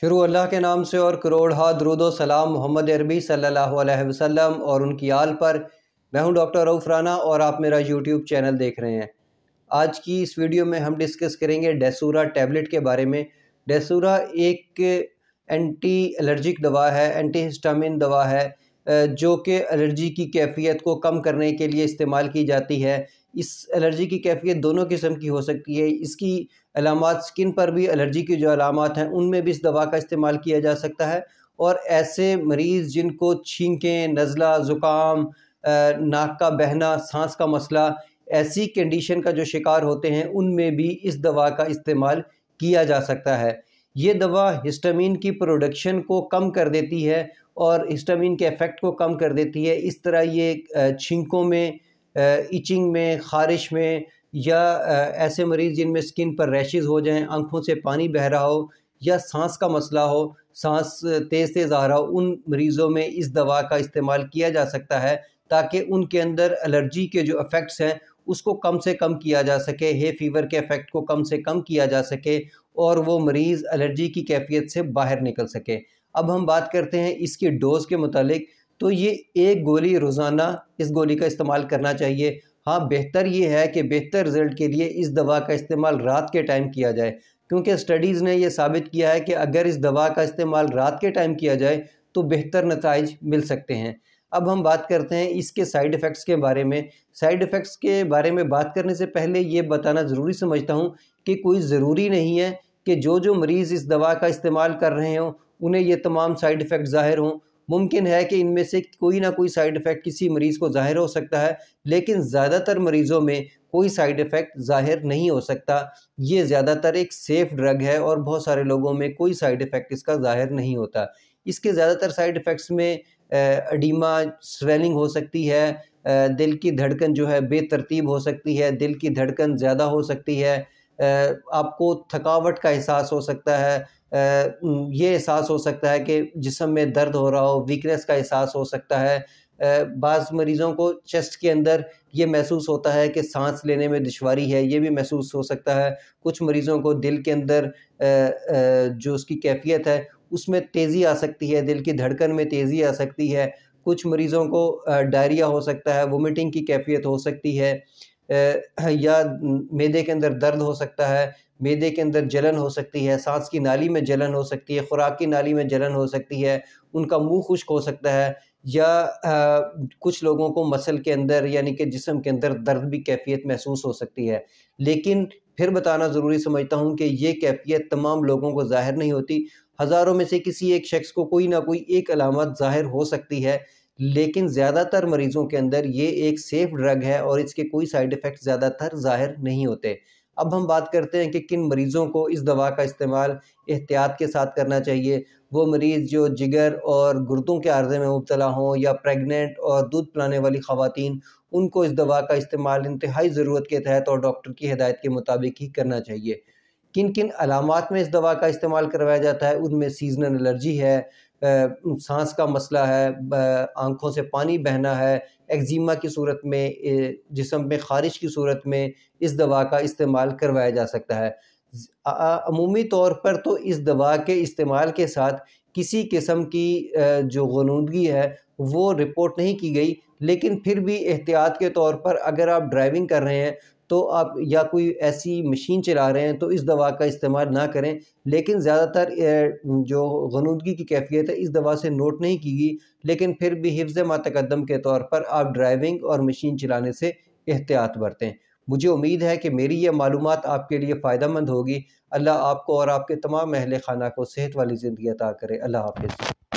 शुरू अल्लाह के नाम से और करोड़ हाथ रुदो सलाम मोहम्मद अरबी सल्लल्लाहु अलैहि वसल्लम और उनकी आल पर मैं हूं डॉक्टर रऊफ़राना राना और आप मेरा यूट्यूब चैनल देख रहे हैं आज की इस वीडियो में हम डिस्कस करेंगे डेसूरा टैबलेट के बारे में डेसूरा एक एंटी एलर्जिक दवा है एंटी हिस्टामिन दवा है जो कि एलर्जी की कैफियत को कम करने के लिए इस्तेमाल की जाती है इस एलर्जी की कैफियत दोनों किस्म की हो सकती है इसकी अलामत स्किन पर भी एलर्जी की जो अलामत हैं उनमें भी इस दवा का इस्तेमाल किया जा सकता है और ऐसे मरीज़ जिनको छींकें नज़ला ज़ुकाम नाक का बहना सांस का मसला ऐसी कंडीशन का जो शिकार होते हैं उनमें भी इस दवा का इस्तेमाल किया जा सकता है ये दवा हिस्टामिन की प्रोडक्शन को कम कर देती है और हिस्टामिन के इफ़ेक्ट को कम कर देती है इस तरह ये छींकों में इचिंग में ख़ारिश में या ऐसे मरीज़ जिनमें स्किन पर रैशेज़ हो जाएं आंखों से पानी बह रहा हो या सांस का मसला हो सांस तेज़ तेज़ आ रहा हो उन मरीज़ों में इस दवा का इस्तेमाल किया जा सकता है ताकि उनके अंदर एलर्जी के जो अफेक्ट्स हैं उसको कम से कम किया जा सके हे फीवर के अफेक्ट को कम से कम किया जा सके और वो मरीज़ एलर्जी की कैफियत से बाहर निकल सके अब हम बात करते हैं इसके डोज़ के मतलब तो ये एक गोली रोज़ाना इस गोली का इस्तेमाल करना चाहिए हाँ बेहतर ये है कि बेहतर रिज़ल्ट के लिए इस दवा का इस्तेमाल रात के टाइम किया जाए क्योंकि स्टडीज़ ने यह साबित किया है कि अगर इस दवा का इस्तेमाल रात के टाइम किया जाए तो बेहतर नतज मिल सकते हैं अब हम बात करते हैं इसके साइड इफ़ेक्ट्स के बारे में साइड इफ़ेक्ट्स के बारे में बात करने से पहले ये बताना ज़रूरी समझता हूँ कि कोई ज़रूरी नहीं है कि जो जो मरीज़ इस दवा का इस्तेमाल कर रहे हों उन्हें ये तमाम साइड इफ़ेक्ट ज़ाहिर हों मुमकिन है कि इनमें से कोई ना कोई साइड इफ़ेक्ट किसी मरीज़ को ज़ाहिर हो सकता है लेकिन ज़्यादातर मरीज़ों में कोई साइड इफ़ेक्ट ज़ाहिर नहीं हो सकता ये ज़्यादातर एक सेफ़ ड्रग है और बहुत सारे लोगों में कोई साइड इफ़ेक्ट इसका ज़ाहिर नहीं होता इसके ज़्यादातर साइड इफ़ेक्ट्स में अडीमा स्वेलिंग हो सकती है दिल की धड़कन जो है बेतरतीब हो सकती है दिल की धड़कन ज़्यादा हो सकती है आपको थकावट का एहसास हो सकता है ये एहसास हो सकता है कि जिसम में दर्द हो रहा हो वीकनेस का एहसास हो सकता है बाज़ मरीज़ों को चेस्ट के अंदर ये महसूस होता है कि सांस लेने में दुशारी है ये भी महसूस हो सकता है कुछ मरीज़ों को दिल के अंदर जो उसकी कैफियत है उसमें तेज़ी आ सकती है दिल की धड़कन में तेज़ी आ सकती है कुछ मरीज़ों को डायरिया हो सकता है वोमिटिंग की कैफियत हो सकती है या मैदे के अंदर दर्द हो सकता है मैदे के अंदर जलन हो सकती है सांस की नाली में जलन हो सकती है खुराक की नाली में जलन हो सकती है उनका मुंह खुश्क हो सकता है या आ, कुछ लोगों को मसल के अंदर यानी कि जिसम के अंदर दर्द भी कैफियत महसूस हो सकती है लेकिन फिर बताना ज़रूरी समझता हूँ कि ये कैफियत तमाम लोगों को ज़ाहिर नहीं होती हज़ारों में से किसी एक शख्स को कोई ना कोई एक अलामत ज़ाहिर हो सकती है लेकिन ज़्यादातर मरीज़ों के अंदर ये एक सेफ़ ड्रग है और इसके कोई साइड इफ़ेक्ट ज़्यादातर ज़ाहिर नहीं होते अब हम बात करते हैं कि किन मरीज़ों को इस दवा का इस्तेमाल एहतियात के साथ करना चाहिए वो मरीज़ जो जिगर और गुर्दों के अर्जे में मुबतला हों या प्रेग्नेंट और दूध पिलाने वाली खातन उनको इस दवा का इस्तेमाल इंतहाई ज़रूरत के तहत और डॉक्टर की हदायत के मुताबिक ही करना चाहिए किन किन अलामत में इस दवा का इस्तेमाल करवाया जाता है उनमें सीजनल एलर्जी है सांस का मसला है आंखों से पानी बहना है एक्जिमा की सूरत में जिसम में ख़ारिश की सूरत में इस दवा का इस्तेमाल करवाया जा सकता है अमूमी तौर पर तो इस दवा के इस्तेमाल के साथ किसी किस्म की जो गनूदगी है वो रिपोर्ट नहीं की गई लेकिन फिर भी एहतियात के तौर पर अगर आप ड्राइविंग कर रहे हैं तो आप या कोई ऐसी मशीन चला रहे हैं तो इस दवा का इस्तेमाल ना करें लेकिन ज़्यादातर जो गनूदगी की कैफियत है इस दवा से नोट नहीं की गई लेकिन फिर भी हिफ्ज़ मातकदम के तौर पर आप ड्राइविंग और मशीन चलाने से एहतियात बरतें मुझे उम्मीद है कि मेरी ये मालूम आपके लिए फ़ायदा मंद होगी अल्लाह आपको और आपके तमाम अहल खाना को सेहत वाली ज़िंदगी अदा करे अल्लाह हाफिज़